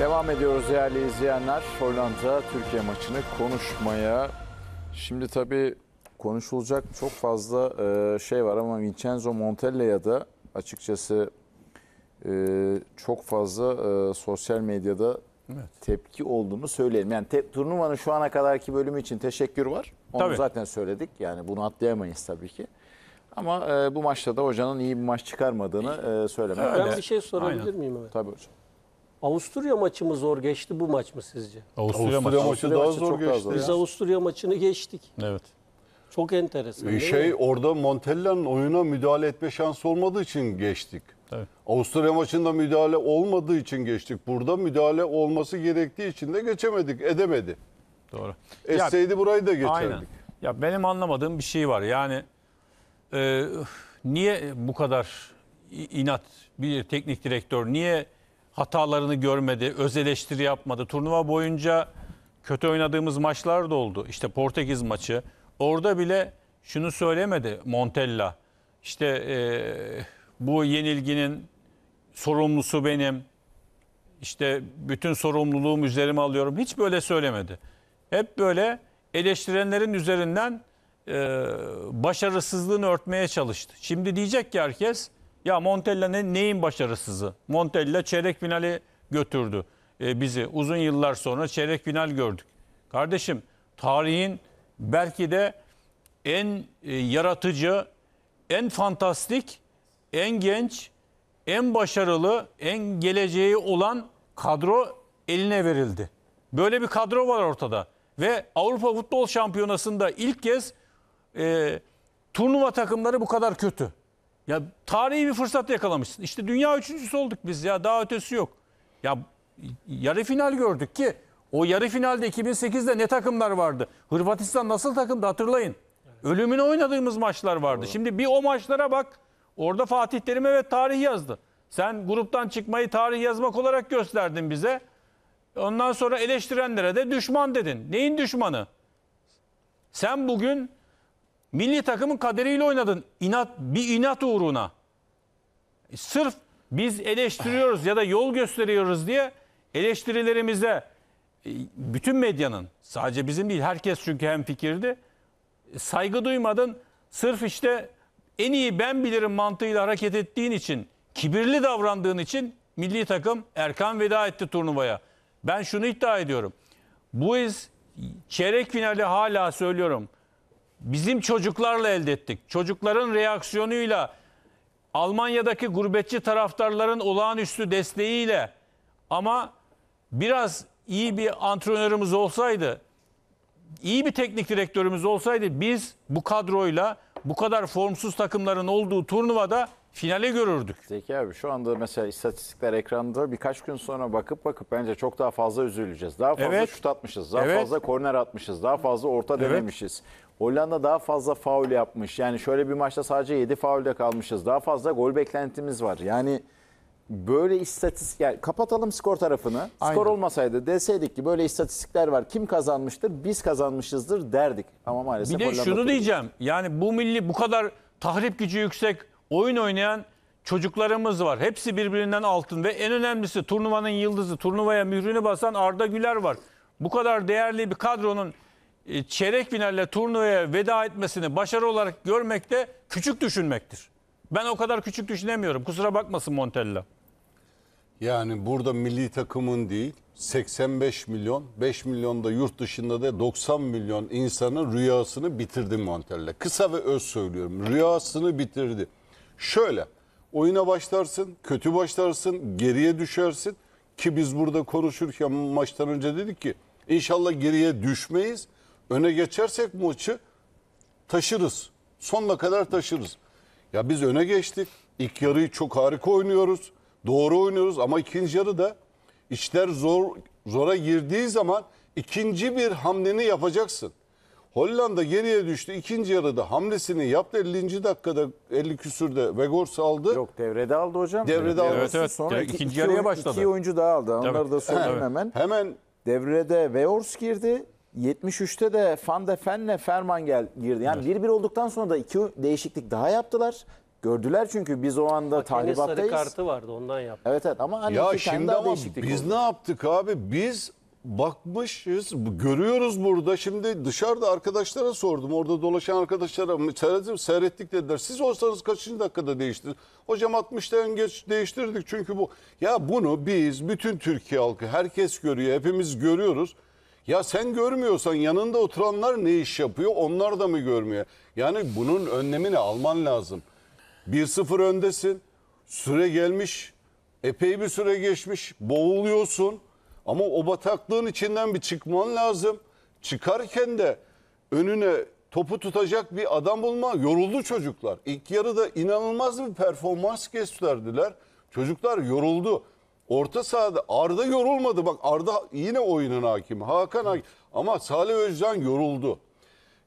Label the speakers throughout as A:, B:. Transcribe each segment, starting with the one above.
A: Devam ediyoruz değerli izleyenler. Hollanda Türkiye maçını konuşmaya. Şimdi tabii konuşulacak çok fazla e, şey var ama Vincenzo Montella'ya da açıkçası e, çok fazla e, sosyal medyada evet. tepki olduğunu söyleyelim. Yani te turnuvanın şu ana kadarki bölümü için teşekkür var. Onu tabii. zaten söyledik. Yani bunu atlayamayız tabii ki. Ama bu maçta da hocanın iyi bir maç çıkarmadığını söylemek. Ben bir şey sorabilir Aynen.
B: miyim? Evet. Tabii hocam.
C: Avusturya maçı mı zor geçti bu maç mı sizce? Avusturya, Avusturya maçı, maçı daha maçı zor geçti. zor Biz ya. Avusturya maçını geçtik. Evet. Çok enteresan. Ee, şey mi?
D: orada Montella'nın oyuna müdahale etme şansı olmadığı için geçtik. Evet. Avusturya maçında müdahale olmadığı için geçtik. Burada müdahale olması gerektiği için de geçemedik, edemedi. Doğru. Etseydi ya, burayı da geçerdik. Aynen.
B: Ya benim anlamadığım bir şey var. Yani e, niye bu kadar inat bir teknik direktör niye hatalarını görmedi, öz eleştiri yapmadı. Turnuva boyunca kötü oynadığımız maçlar da oldu. İşte Portekiz maçı. Orada bile şunu söylemedi Montella. İşte e, bu yenilginin sorumlusu benim. İşte bütün sorumluluğum üzerime alıyorum. Hiç böyle söylemedi. Hep böyle eleştirenlerin üzerinden e, başarısızlığını örtmeye çalıştı. Şimdi diyecek ki herkes ya Montella ne, neyin başarısızı? Montella çeyrek finali götürdü e, bizi. Uzun yıllar sonra çeyrek final gördük. Kardeşim tarihin belki de en e, yaratıcı, en fantastik, en genç, en başarılı, en geleceği olan kadro eline verildi. Böyle bir kadro var ortada. Ve Avrupa Futbol Şampiyonası'nda ilk kez e, turnuva takımları bu kadar kötü. Ya tarihi bir fırsat yakalamışsın. İşte dünya üçüncüsü olduk biz ya daha ötesi yok. Ya yarı final gördük ki o yarı finalde 2008'de ne takımlar vardı? Hırvatistan nasıl takımdı hatırlayın. Ölümüne oynadığımız maçlar vardı. Doğru. Şimdi bir o maçlara bak. Orada Fatih Terim evet tarih yazdı. Sen gruptan çıkmayı tarih yazmak olarak gösterdin bize. Ondan sonra eleştirenlere de düşman dedin. Neyin düşmanı? Sen bugün Milli takımın kaderiyle oynadın. İnat, bir inat uğruna. E, sırf biz eleştiriyoruz ya da yol gösteriyoruz diye eleştirilerimize e, bütün medyanın sadece bizim değil herkes çünkü hem fikirdi e, saygı duymadın sırf işte en iyi ben bilirim mantığıyla hareket ettiğin için kibirli davrandığın için milli takım Erkan veda etti turnuvaya. Ben şunu iddia ediyorum. Bu iz çeyrek finali hala söylüyorum bizim çocuklarla elde ettik. Çocukların reaksiyonuyla Almanya'daki gurbetçi taraftarların olağanüstü desteğiyle ama biraz iyi bir antrenörümüz olsaydı, iyi bir teknik direktörümüz olsaydı biz bu kadroyla bu kadar formsuz takımların olduğu turnuvada finale görürdük.
A: Zeki abi şu anda mesela istatistikler ekranda birkaç gün sonra bakıp bakıp bence çok daha fazla üzüleceğiz. Daha fazla evet. şut atmışız, daha evet. fazla korner atmışız, daha fazla orta evet. denemişiz. Hollanda daha fazla faul yapmış. Yani şöyle bir maçta sadece 7 faulde kalmışız. Daha fazla gol beklentimiz var. Yani böyle istatistik yani kapatalım skor tarafını. Aynen. Skor olmasaydı deseydik ki böyle istatistikler var. Kim kazanmıştır? Biz kazanmışızdır derdik. Ama maalesef Bir de Hollanda şunu oturuyor. diyeceğim.
B: Yani bu milli bu kadar tahrip gücü yüksek oyun oynayan çocuklarımız var. Hepsi birbirinden altın ve en önemlisi turnuvanın yıldızı, turnuvaya mührünü basan Arda Güler var. Bu kadar değerli bir kadronun e, çeyrek finalle turnuvaya veda etmesini başarı olarak görmek de küçük düşünmektir. Ben o kadar küçük düşünemiyorum. Kusura bakmasın Montella. Yani burada milli
D: takımın değil 85 milyon 5 milyon da yurt dışında da 90 milyon insanın rüyasını bitirdi Montella. Kısa ve öz söylüyorum rüyasını bitirdi. Şöyle oyuna başlarsın kötü başlarsın geriye düşersin ki biz burada konuşurken maçtan önce dedik ki inşallah geriye düşmeyiz. Öne geçersek maçı taşırız. Sonuna kadar taşırız. Ya biz öne geçtik. İlk yarıyı çok harika oynuyoruz. Doğru oynuyoruz ama ikinci yarı da işler zor zora girdiği zaman ikinci bir hamleni yapacaksın. Hollanda geriye düştü. İkinci yarıda hamlesini yaptı. 50. dakikada 50 küsürde
A: Vegors aldı. Yok devrede aldı hocam. Devrede evet, aldı. Evet, evet. Sonra iki, ikinci yarıya başladı. İki oyuncu daha aldı. Onları da söyleyeyim hemen. Hemen devrede Vegors girdi. 73'te de Van de Fenne Ferman gel, girdi. Yani 1-1 olduktan sonra da iki değişiklik daha yaptılar. Gördüler çünkü biz o anda Hakemin sarı kartı
C: vardı ondan yaptı.
A: Evet evet ama hani Ya iki tane şimdi daha ama değişiklik
C: biz
D: oldu. ne yaptık abi? Biz bakmışız, görüyoruz burada. Şimdi dışarıda arkadaşlara sordum. Orada dolaşan arkadaşlara seyrettim, seyrettik dediler. Siz olsanız kaçıncı dakikada değiştirdiniz? Hocam 60'tan geç değiştirdik çünkü bu. Ya bunu biz, bütün Türkiye halkı, herkes görüyor, hepimiz görüyoruz. Ya sen görmüyorsan yanında oturanlar ne iş yapıyor onlar da mı görmüyor? Yani bunun önlemini alman lazım. 1-0 öndesin. Süre gelmiş. Epey bir süre geçmiş. Boğuluyorsun. Ama o bataklığın içinden bir çıkman lazım. Çıkarken de önüne topu tutacak bir adam bulma. Yoruldu çocuklar. İlk yarıda inanılmaz bir performans gösterdiler. Çocuklar yoruldu. Orta sahada Arda yorulmadı. Bak Arda yine oyunun hakimi. Hakan hakim. Ama Salih Özcan yoruldu.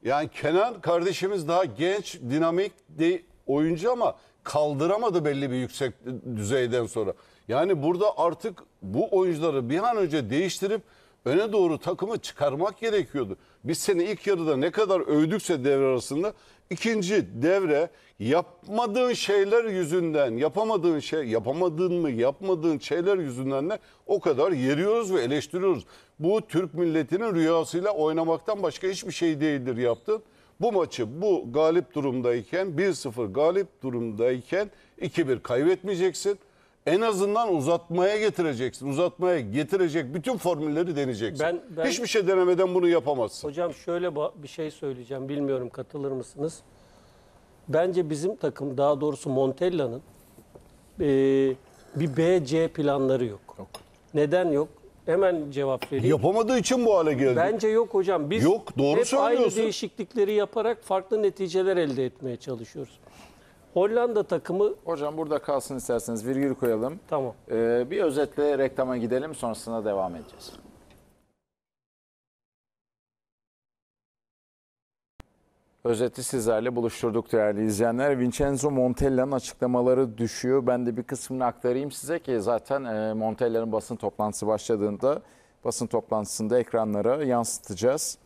D: Yani Kenan kardeşimiz daha genç, dinamik de oyuncu ama kaldıramadı belli bir yüksek düzeyden sonra. Yani burada artık bu oyuncuları bir an önce değiştirip öne doğru takımı çıkarmak gerekiyordu. Biz seni ilk yarıda ne kadar övdükse devre arasında İkinci devre yapmadığın şeyler yüzünden, yapamadığın şey, yapamadığın mı, yapmadığın şeyler yüzünden de o kadar yeriyoruz ve eleştiriyoruz. Bu Türk milletinin rüyasıyla oynamaktan başka hiçbir şey değildir yaptın. Bu maçı bu galip durumdayken 1-0 galip durumdayken 2-1 kaybetmeyeceksin en azından uzatmaya getireceksin. Uzatmaya getirecek bütün
C: formülleri deneyeceksin. Ben, ben, Hiçbir şey denemeden bunu yapamazsın. Hocam şöyle bir şey söyleyeceğim. Bilmiyorum katılır mısınız? Bence bizim takım daha doğrusu Montella'nın e, bir B, C planları yok. yok. Neden yok? Hemen cevap vereyim. Yapamadığı için bu hale geldi. Bence yok hocam. Biz yok, doğru hep aynı değişiklikleri yaparak farklı neticeler elde etmeye çalışıyoruz.
A: Hollanda takımı Hocam burada kalsın isterseniz virgül koyalım. Tamam. Ee, bir özetle reklama gidelim sonrasında devam edeceğiz. Özeti sizlerle buluşturduk değerli izleyenler. Vincenzo Montella'nın açıklamaları düşüyor. Ben de bir kısmını aktarayım size ki zaten e, Montella'nın basın toplantısı başladığında basın toplantısında ekranlara yansıtacağız.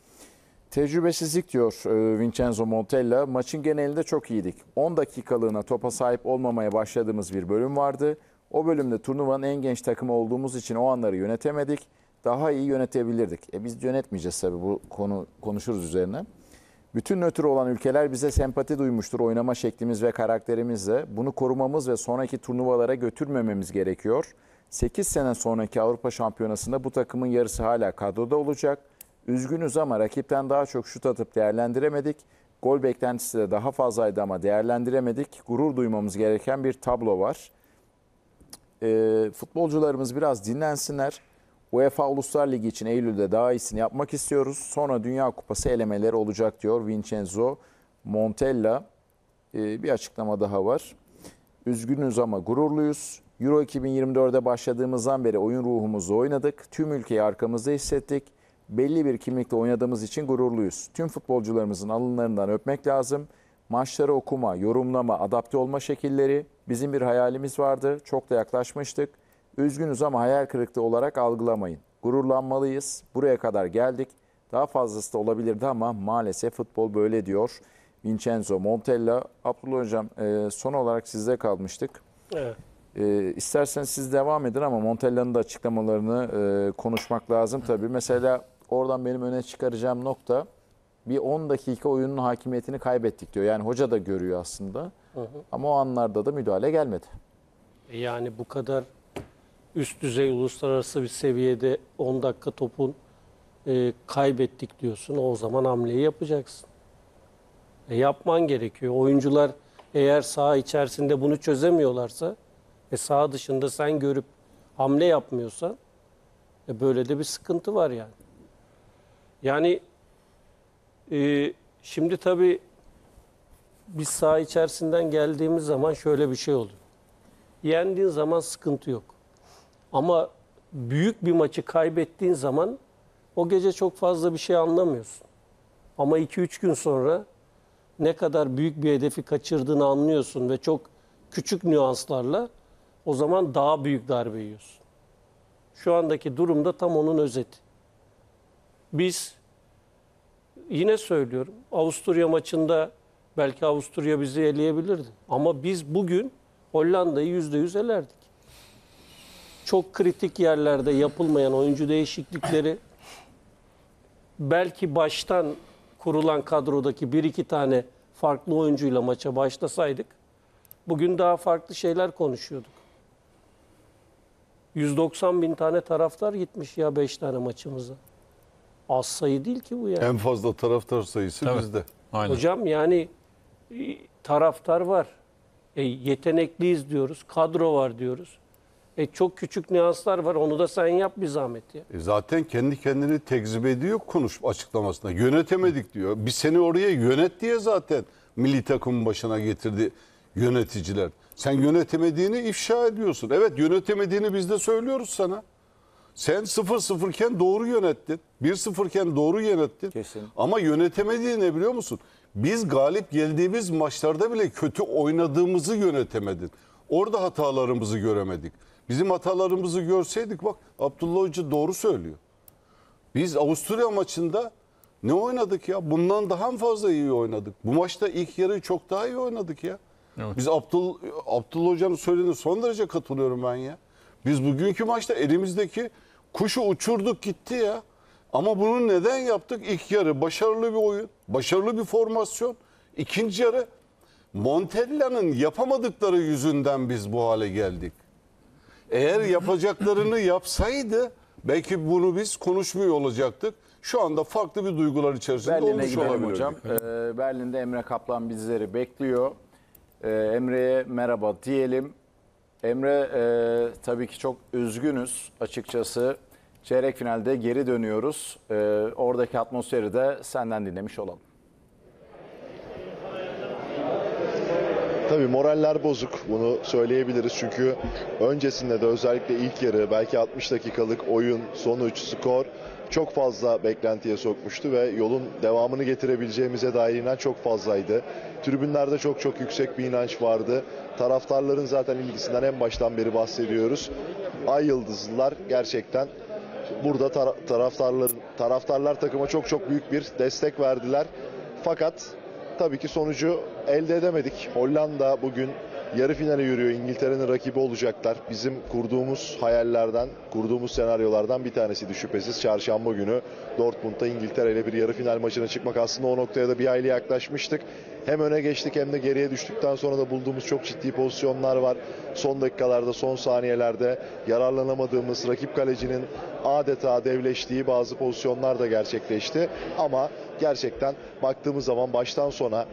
A: Tecrübesizlik diyor e, Vincenzo Montella. Maçın genelinde çok iyiydik. 10 dakikalığına topa sahip olmamaya başladığımız bir bölüm vardı. O bölümde turnuvanın en genç takımı olduğumuz için o anları yönetemedik. Daha iyi yönetebilirdik. E biz yönetmeyeceğiz tabii bu konu konuşuruz üzerine. Bütün nötr olan ülkeler bize sempati duymuştur oynama şeklimiz ve karakterimizle. Bunu korumamız ve sonraki turnuvalara götürmememiz gerekiyor. 8 sene sonraki Avrupa Şampiyonası'nda bu takımın yarısı hala kadroda olacak.'' Üzgünüz ama rakipten daha çok şut atıp değerlendiremedik. Gol beklentisi de daha fazlaydı ama değerlendiremedik. Gurur duymamız gereken bir tablo var. E, futbolcularımız biraz dinlensinler. UEFA Uluslar Ligi için Eylül'de daha iyisini yapmak istiyoruz. Sonra Dünya Kupası elemeleri olacak diyor Vincenzo Montella. E, bir açıklama daha var. Üzgünüz ama gururluyuz. Euro 2024'de başladığımızdan beri oyun ruhumuzu oynadık. Tüm ülkeyi arkamızda hissettik belli bir kimlikle oynadığımız için gururluyuz. Tüm futbolcularımızın alınlarından öpmek lazım. Maçları okuma, yorumlama, adapte olma şekilleri bizim bir hayalimiz vardı. Çok da yaklaşmıştık. Üzgünüz ama hayal kırıklığı olarak algılamayın. Gururlanmalıyız. Buraya kadar geldik. Daha fazlası da olabilirdi ama maalesef futbol böyle diyor. Vincenzo Montella. Abdullah Hocam e, son olarak sizde kalmıştık. Evet. E, siz devam edin ama Montella'nın da açıklamalarını e, konuşmak lazım tabii. Mesela oradan benim öne çıkaracağım nokta bir 10 dakika oyunun hakimiyetini kaybettik diyor. Yani hoca da görüyor aslında. Hı hı. Ama o anlarda da müdahale gelmedi.
C: E yani bu kadar üst düzey uluslararası bir seviyede 10 dakika topun e, kaybettik diyorsun. O zaman hamleyi yapacaksın. E, yapman gerekiyor. Oyuncular eğer saha içerisinde bunu çözemiyorlarsa ve saha dışında sen görüp hamle yapmıyorsan e, böyle de bir sıkıntı var yani. Yani e, şimdi tabii biz saha içerisinden geldiğimiz zaman şöyle bir şey oluyor. Yendiğin zaman sıkıntı yok. Ama büyük bir maçı kaybettiğin zaman o gece çok fazla bir şey anlamıyorsun. Ama 2-3 gün sonra ne kadar büyük bir hedefi kaçırdığını anlıyorsun ve çok küçük nüanslarla o zaman daha büyük darbe yiyorsun. Şu andaki durumda tam onun özeti biz yine söylüyorum Avusturya maçında belki Avusturya bizi eleyebilirdi. Ama biz bugün Hollanda'yı yüzde yüz elerdik. Çok kritik yerlerde yapılmayan oyuncu değişiklikleri belki baştan kurulan kadrodaki bir iki tane farklı oyuncuyla maça başlasaydık bugün daha farklı şeyler konuşuyorduk. 190 bin tane taraftar gitmiş ya 5 tane maçımıza. Az sayı değil ki bu yani. En
D: fazla taraftar sayısı Tabii. bizde. Aynen.
C: Hocam yani e, taraftar var. E, yetenekliyiz diyoruz. Kadro var diyoruz. E, çok küçük nüanslar var. Onu da sen yap bir zahmet ya.
D: E zaten kendi kendini tekzip ediyor konuş açıklamasında. Yönetemedik diyor. Biz seni oraya yönet diye zaten milli takımın başına getirdi yöneticiler. Sen yönetemediğini ifşa ediyorsun. Evet yönetemediğini biz de söylüyoruz sana. Sen 0-0 iken doğru yönettin. 1-0 iken doğru yönettin. Kesin. Ama yönetemediği ne biliyor musun? Biz galip geldiğimiz maçlarda bile kötü oynadığımızı yönetemedin. Orada hatalarımızı göremedik. Bizim hatalarımızı görseydik bak Abdullah Hoca doğru söylüyor. Biz Avusturya maçında ne oynadık ya? Bundan daha mı fazla iyi oynadık? Bu maçta ilk yarıyı çok daha iyi oynadık ya. Evet. Biz Abdul, Abdullah Hoca'nın söylediğine son derece katılıyorum ben ya. Biz bugünkü maçta elimizdeki Kuşu uçurduk gitti ya. Ama bunu neden yaptık? İlk yarı başarılı bir oyun, başarılı bir formasyon. İkinci yarı Montella'nın yapamadıkları yüzünden biz bu hale geldik. Eğer yapacaklarını yapsaydı belki bunu biz konuşmuyor olacaktık. Şu anda farklı bir duygular içerisinde Berlin'e olmuş olabilir. Hocam.
A: Ee, Berlin'de Emre Kaplan bizleri bekliyor. Ee, Emre'ye merhaba diyelim. Emre e, tabii ki çok üzgünüz açıkçası. Çeyrek finalde geri dönüyoruz. E, oradaki atmosferi de senden dinlemiş
E: olalım. Tabii moraller bozuk bunu söyleyebiliriz çünkü öncesinde de özellikle ilk yarı belki 60 dakikalık oyun, sonuç, skor çok fazla beklentiye sokmuştu ve yolun devamını getirebileceğimize dair inanç çok fazlaydı. Tribünlerde çok çok yüksek bir inanç vardı. Taraftarların zaten ilgisinden en baştan beri bahsediyoruz. Ay Yıldızlılar gerçekten burada tar taraftarlar taraftarlar takıma çok çok büyük bir destek verdiler. Fakat tabii ki sonucu elde edemedik. Hollanda bugün yarı finale yürüyor. İngiltere'nin rakibi olacaklar. Bizim kurduğumuz hayallerden, kurduğumuz senaryolardan bir tanesiydi şüphesiz. Çarşamba günü Dortmund'da İngiltere ile bir yarı final maçına çıkmak aslında o noktaya da bir aile yaklaşmıştık. Hem öne geçtik hem de geriye düştükten sonra da bulduğumuz çok ciddi pozisyonlar var. Son dakikalarda, son saniyelerde yararlanamadığımız rakip kalecinin adeta devleştiği bazı pozisyonlar da gerçekleşti. Ama gerçekten baktığımız zaman baştan sona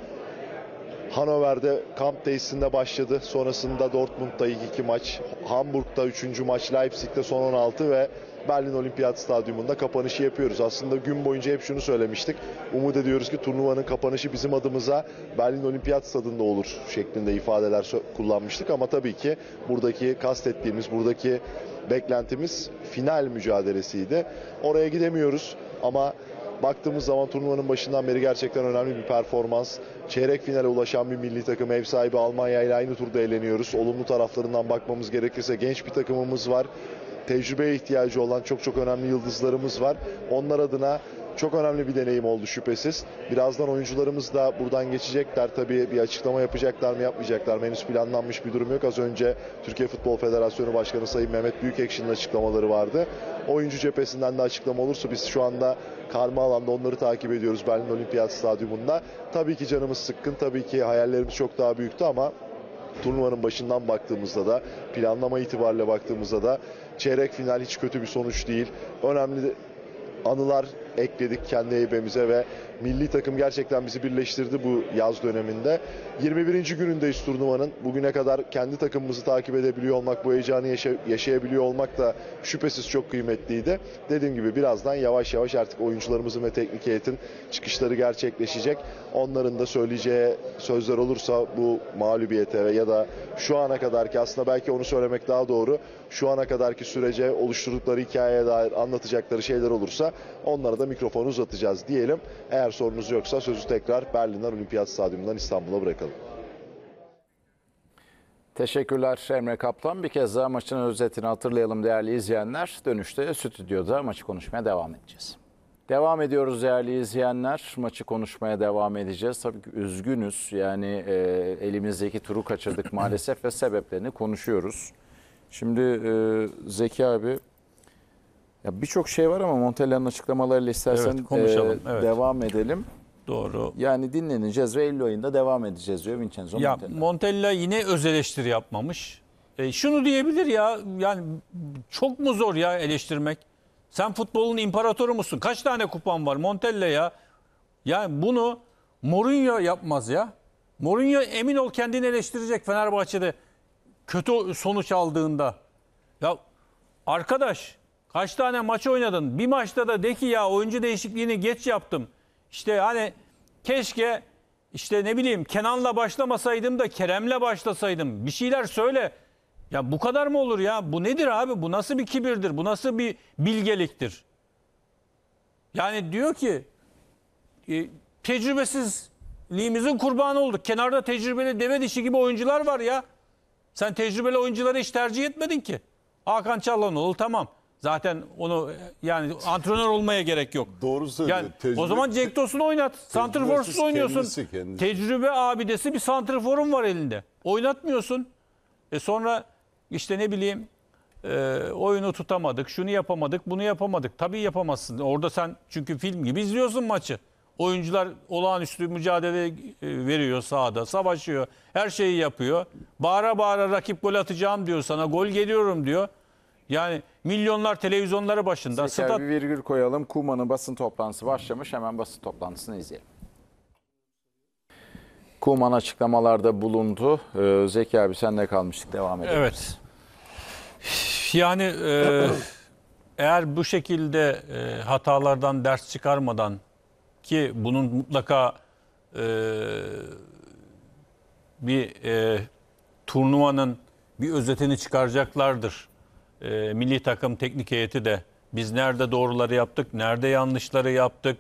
E: Hanover'de kamp tesisinde başladı. Sonrasında Dortmund'da ilk iki maç, Hamburg'da üçüncü maç, Leipzig'de son 16 ve Berlin Olimpiyat Stadyumunda kapanışı yapıyoruz. Aslında gün boyunca hep şunu söylemiştik. Umut ediyoruz ki turnuvanın kapanışı bizim adımıza Berlin Olimpiyat Stadında olur şeklinde ifadeler kullanmıştık. Ama tabii ki buradaki kastettiğimiz, buradaki beklentimiz final mücadelesiydi. Oraya gidemiyoruz ama baktığımız zaman turnuvanın başından beri gerçekten önemli bir performans. Çeyrek finale ulaşan bir milli takım ev sahibi Almanya ile aynı turda eğleniyoruz. Olumlu taraflarından bakmamız gerekirse genç bir takımımız var. Tecrübeye ihtiyacı olan çok çok önemli yıldızlarımız var. Onlar adına çok önemli bir deneyim oldu şüphesiz. Birazdan oyuncularımız da buradan geçecekler. Tabii bir açıklama yapacaklar mı yapmayacaklar mı henüz planlanmış bir durum yok. Az önce Türkiye Futbol Federasyonu Başkanı Sayın Mehmet Büyükekşi'nin açıklamaları vardı. Oyuncu cephesinden de açıklama olursa biz şu anda karma alanda onları takip ediyoruz Berlin Olimpiyat Stadyumunda. Tabii ki canımız sıkkın, tabii ki hayallerimiz çok daha büyüktü ama turnuvanın başından baktığımızda da planlama itibariyle baktığımızda da çeyrek final hiç kötü bir sonuç değil. Önemli anılar ekledik kendi heybemize ve milli takım gerçekten bizi birleştirdi bu yaz döneminde. 21. günündeyiz turnuvanın. Bugüne kadar kendi takımımızı takip edebiliyor olmak, bu heyecanı yaşa yaşayabiliyor olmak da şüphesiz çok kıymetliydi. Dediğim gibi birazdan yavaş yavaş artık oyuncularımızın ve teknik heyetin çıkışları gerçekleşecek. Onların da söyleyeceği sözler olursa bu mağlubiyete ya da şu ana kadarki aslında belki onu söylemek daha doğru. Şu ana kadarki sürece oluşturdukları hikayeye dair anlatacakları şeyler olursa onlara da da mikrofonu uzatacağız diyelim. Eğer sorunuz yoksa sözü tekrar Berlin'den Olimpiyat Stadyumu'ndan İstanbul'a bırakalım.
A: Teşekkürler Emre Kaplan. Bir kez daha maçın özetini hatırlayalım değerli izleyenler. Dönüşte stüdyoda maçı konuşmaya devam edeceğiz. Devam ediyoruz değerli izleyenler. Maçı konuşmaya devam edeceğiz. Tabii ki üzgünüz. Yani e, elimizdeki turu kaçırdık maalesef ve sebeplerini konuşuyoruz. Şimdi e, Zeki abi ya birçok şey var ama Montella'nın açıklamalarıyla istersen Evet, konuşalım, e, evet. devam edelim. Doğru. Yani dinleneceğiz ve Eylül ayında devam edeceğiz diyor Vincenzo Ya Montella.
B: Montella yine öz eleştiri yapmamış. E, şunu diyebilir ya yani çok mu zor ya eleştirmek? Sen futbolun imparatoru musun? Kaç tane kupan var Montella ya? Yani bunu Mourinho yapmaz ya. Mourinho emin ol kendini eleştirecek Fenerbahçe'de kötü sonuç aldığında. Ya arkadaş Kaç tane maç oynadın? Bir maçta da de ki ya oyuncu değişikliğini geç yaptım. İşte hani keşke işte ne bileyim Kenan'la başlamasaydım da Kerem'le başlasaydım. Bir şeyler söyle. Ya bu kadar mı olur ya? Bu nedir abi? Bu nasıl bir kibirdir? Bu nasıl bir bilgeliktir? Yani diyor ki e, tecrübesizliğimizin kurbanı olduk. Kenarda tecrübeli deve dişi gibi oyuncular var ya. Sen tecrübeli oyuncuları hiç tercih etmedin ki. Hakan Çalhanoğlu tamam. Zaten onu yani antrenör olmaya gerek yok. Doğru söylüyor. Yani, tecrübe, o zaman Cenk Tosun oynat. Santrforsuz oynuyorsun. Kendisi, kendisi. Tecrübe abidesi bir santrforun var elinde. Oynatmıyorsun. E sonra işte ne bileyim e, oyunu tutamadık, şunu yapamadık, bunu yapamadık. Tabii yapamazsın. Orada sen çünkü film gibi izliyorsun maçı. Oyuncular olağanüstü mücadele e, veriyor sahada, savaşıyor, her şeyi yapıyor. Bağıra bağıra rakip gol atacağım diyor sana, gol geliyorum diyor. Yani Milyonlar televizyonları başında. Spiker stat...
A: bir virgül koyalım. Kuma'nın basın toplantısı başlamış. Hemen basın toplantısını izleyelim. Kuman açıklamalarda bulundu. Ee, Zeki abi sen senle kalmıştık. Devam edelim. Evet.
B: Yani e, eğer bu şekilde e, hatalardan ders çıkarmadan ki bunun mutlaka e, bir e, turnuvanın bir özetini çıkaracaklardır e, milli takım teknik heyeti de biz nerede doğruları yaptık, nerede yanlışları yaptık.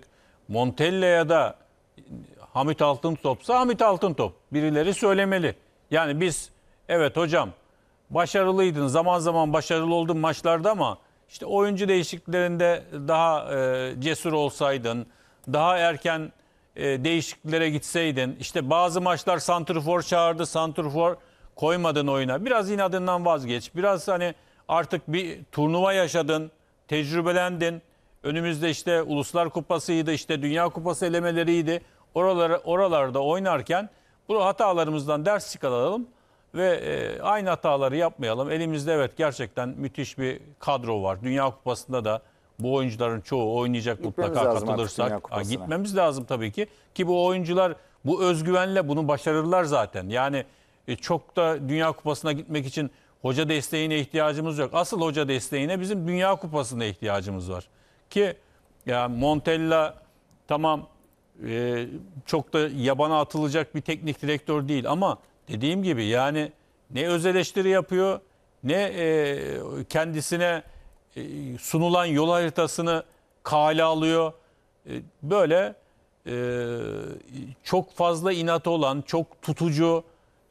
B: Montella'ya da Hamit Altıntop'sa Hamit Altıntop. Birileri söylemeli. Yani biz evet hocam başarılıydın. Zaman zaman başarılı oldun maçlarda ama işte oyuncu değişikliklerinde daha e, cesur olsaydın, daha erken e, değişikliklere gitseydin. İşte bazı maçlar santrfor çağırdı, santrfor koymadın oyuna. Biraz inadından vazgeç. Biraz hani artık bir turnuva yaşadın, tecrübelendin. Önümüzde işte Uluslar Kupası'ydı, işte Dünya Kupası elemeleriydi. Oralara, oralarda oynarken bu hatalarımızdan ders çıkaralım ve e, aynı hataları yapmayalım. Elimizde evet gerçekten müthiş bir kadro var. Dünya Kupası'nda da bu oyuncuların çoğu oynayacak gitmemiz mutlaka katılırsak. Ha, gitmemiz lazım tabii ki. Ki bu oyuncular bu özgüvenle bunu başarırlar zaten. Yani e, çok da Dünya Kupası'na gitmek için Hoca desteğine ihtiyacımız yok. Asıl hoca desteğine bizim Dünya Kupası'na ihtiyacımız var. Ki ya Montella tamam e, çok da yabana atılacak bir teknik direktör değil ama dediğim gibi yani ne öz eleştiri yapıyor ne e, kendisine e, sunulan yol haritasını kale alıyor. E, böyle e, çok fazla inat olan, çok tutucu,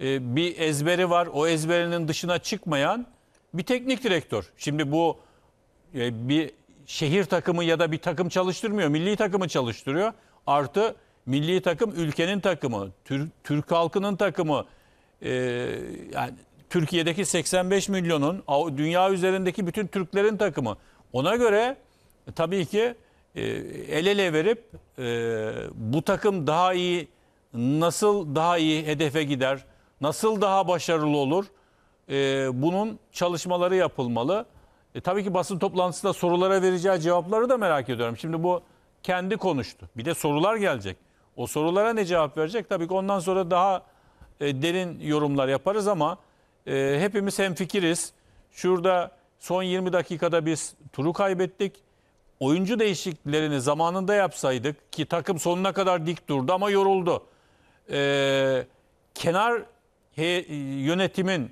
B: e, bir ezberi var. O ezberinin dışına çıkmayan bir teknik direktör. Şimdi bu e, bir şehir takımı ya da bir takım çalıştırmıyor. Milli takımı çalıştırıyor. Artı milli takım ülkenin takımı, Türk, Türk halkının takımı. E, yani Türkiye'deki 85 milyonun, dünya üzerindeki bütün Türklerin takımı. Ona göre e, tabii ki e, el ele verip bu takım daha iyi nasıl daha iyi hedefe gider? nasıl daha başarılı olur? E, bunun çalışmaları yapılmalı. E, tabii ki basın toplantısında sorulara vereceği cevapları da merak ediyorum. Şimdi bu kendi konuştu. Bir de sorular gelecek. O sorulara ne cevap verecek? Tabii ki ondan sonra daha e, derin yorumlar yaparız ama e, hepimiz hemfikiriz. Şurada son 20 dakikada biz turu kaybettik. Oyuncu değişikliklerini zamanında yapsaydık ki takım sonuna kadar dik durdu ama yoruldu. E, kenar he, e, yönetimin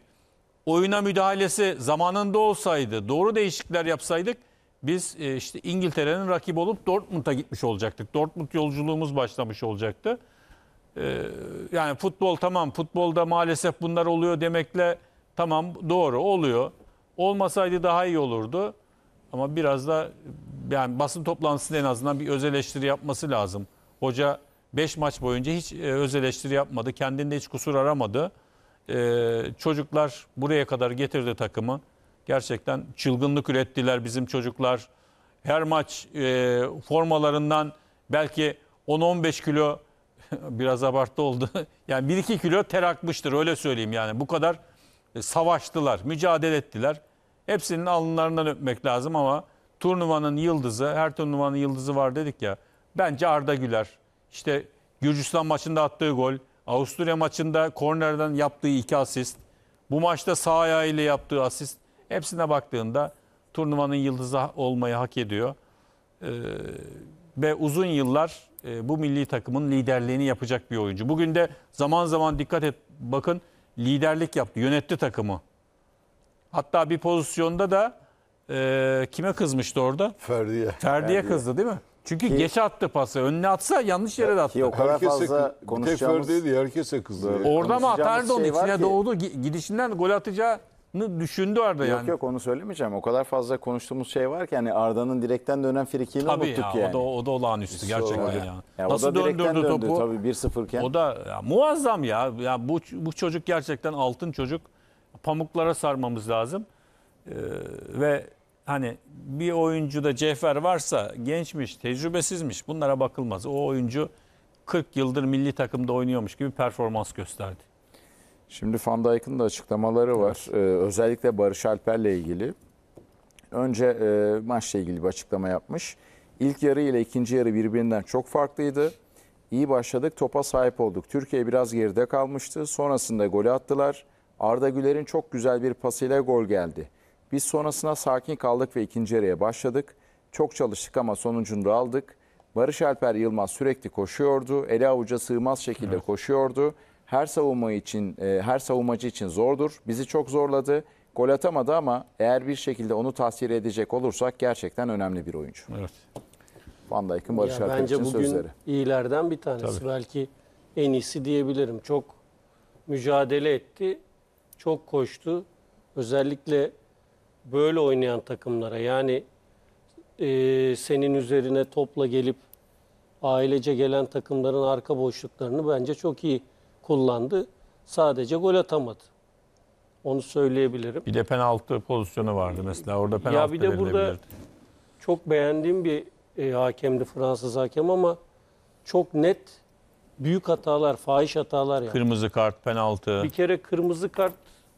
B: oyuna müdahalesi zamanında olsaydı, doğru değişiklikler yapsaydık biz e, işte İngiltere'nin rakibi olup Dortmund'a gitmiş olacaktık. Dortmund yolculuğumuz başlamış olacaktı. E, yani futbol tamam, futbolda maalesef bunlar oluyor demekle tamam doğru oluyor. Olmasaydı daha iyi olurdu. Ama biraz da yani basın toplantısında en azından bir öz eleştiri yapması lazım. Hoca 5 maç boyunca hiç e, öz eleştiri yapmadı. Kendinde hiç kusur aramadı. Ee, çocuklar buraya kadar getirdi takımı. Gerçekten çılgınlık ürettiler bizim çocuklar. Her maç e, formalarından belki 10-15 kilo biraz abarttı oldu. yani 1-2 kilo ter akmıştır öyle söyleyeyim yani. Bu kadar e, savaştılar, mücadele ettiler. Hepsinin alnlarından öpmek lazım ama turnuvanın yıldızı, her turnuvanın yıldızı var dedik ya. Bence Arda Güler. İşte Gürcistan maçında attığı gol, Avusturya maçında kornerden yaptığı iki asist, bu maçta sağ ayağıyla yaptığı asist hepsine baktığında turnuvanın yıldızı olmayı hak ediyor. Ee, ve uzun yıllar e, bu milli takımın liderliğini yapacak bir oyuncu. Bugün de zaman zaman dikkat et bakın liderlik yaptı, yönetti takımı. Hatta bir pozisyonda da e, kime kızmıştı orada? Ferdi'ye. Ferdi'ye kızdı değil mi? Çünkü Ki- geç attı pası. Önüne atsa yanlış yere de Ki o attı. kadar fazla konuşacağımız... Bir tek Ferdi'ydi, herkese kızdı. Orada mı atardı onu? şey var içine ki- doğdu. Gidişinden
A: gol atacağını düşündü orada yani. Yok yok onu söylemeyeceğim. O kadar fazla konuştuğumuz şey var ki yani Arda'nın direkten dönen frikiğini Tabii unuttuk ya, yani. Tabii ya,
B: o da olağanüstü gerçekten ya. Ya Nasıl direkten döndürdü döndü topu? tabii 1-0 O da ya, muazzam ya. Ya bu bu çocuk gerçekten altın çocuk. Pamuklara sarmamız lazım. Ee, ve hani bir oyuncuda cevher varsa gençmiş, tecrübesizmiş bunlara bakılmaz. O oyuncu 40 yıldır milli takımda oynuyormuş gibi performans gösterdi.
A: Şimdi Van Dijk'ın da açıklamaları var. Evet. Ee, özellikle Barış Alper'le ilgili. Önce e, maçla ilgili bir açıklama yapmış. İlk yarı ile ikinci yarı birbirinden çok farklıydı. İyi başladık, topa sahip olduk. Türkiye biraz geride kalmıştı. Sonrasında golü attılar. Arda Güler'in çok güzel bir pasıyla gol geldi. Biz sonrasına sakin kaldık ve ikinci yarıya başladık. Çok çalıştık ama sonucunu da aldık. Barış Alper Yılmaz sürekli koşuyordu. Ele avuca sığmaz şekilde evet. koşuyordu. Her savunma için, e, her savunmacı için zordur. Bizi çok zorladı. Gol atamadı ama eğer bir şekilde onu tasvir edecek olursak gerçekten önemli bir oyuncu. Evet. Van Dijk'ın Barış ya Alper için sözleri. Bence
C: bugün iyilerden bir tanesi. Tabii. Belki en iyisi diyebilirim. Çok mücadele etti. Çok koştu. Özellikle böyle oynayan takımlara yani e, senin üzerine topla gelip ailece gelen takımların arka boşluklarını bence çok iyi kullandı. Sadece gol atamadı. Onu söyleyebilirim.
B: Bir de penaltı pozisyonu vardı mesela. Orada penaltı ya bir de burada
C: çok beğendiğim bir e, hakemdi Fransız hakem ama çok net büyük hatalar, fahiş hatalar yani.
B: Kırmızı kart, penaltı. Bir
C: kere kırmızı kart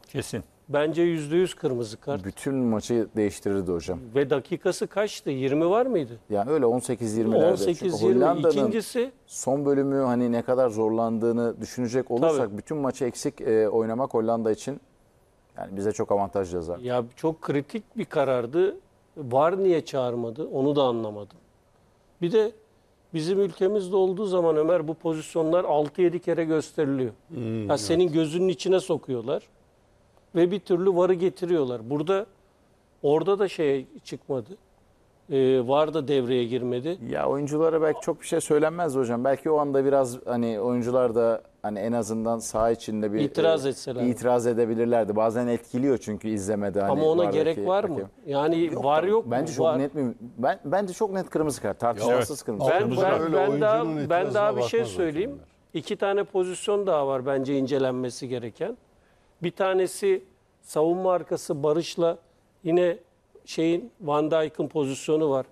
C: kesin. Bence yüzde yüz kırmızı kart.
B: Bütün maçı değiştirirdi
C: hocam. Ve dakikası
A: kaçtı? 20 var mıydı? Yani öyle 18-20'lerde. 18 Çünkü 20 Hollanda'nın ikincisi son bölümü hani ne kadar zorlandığını düşünecek olursak Tabii. bütün maçı eksik e, oynamak Hollanda için yani bize çok avantaj yazar.
C: ya çok kritik bir karardı. Var niye çağırmadı? Onu da anlamadım. Bir de bizim ülkemizde olduğu zaman Ömer bu pozisyonlar 6-7 kere gösteriliyor. Hmm, ya senin gözünün içine sokuyorlar ve bir türlü varı getiriyorlar. Burada orada da şey çıkmadı.
A: Ee, var da devreye girmedi. Ya oyunculara belki çok bir şey söylenmez hocam. Belki o anda biraz hani oyuncular da hani en azından saha içinde bir İtiraz e, etseler. itiraz edebilirlerdi. Bazen etkiliyor çünkü izlemede hani Ama ona gerek var mı? Yani var yok mu? Bence çok Var. net mi? Ben bence çok net kırmızı kart. Tartışmasız kırmızı. kart. Ben, ben, ben daha, ben daha bir şey söyleyeyim.
C: hakemler. İki tane pozisyon daha var bence incelenmesi gereken. Bir tanesi savunma arkası Barış'la yine şeyin Van Dijk'ın pozisyonu var.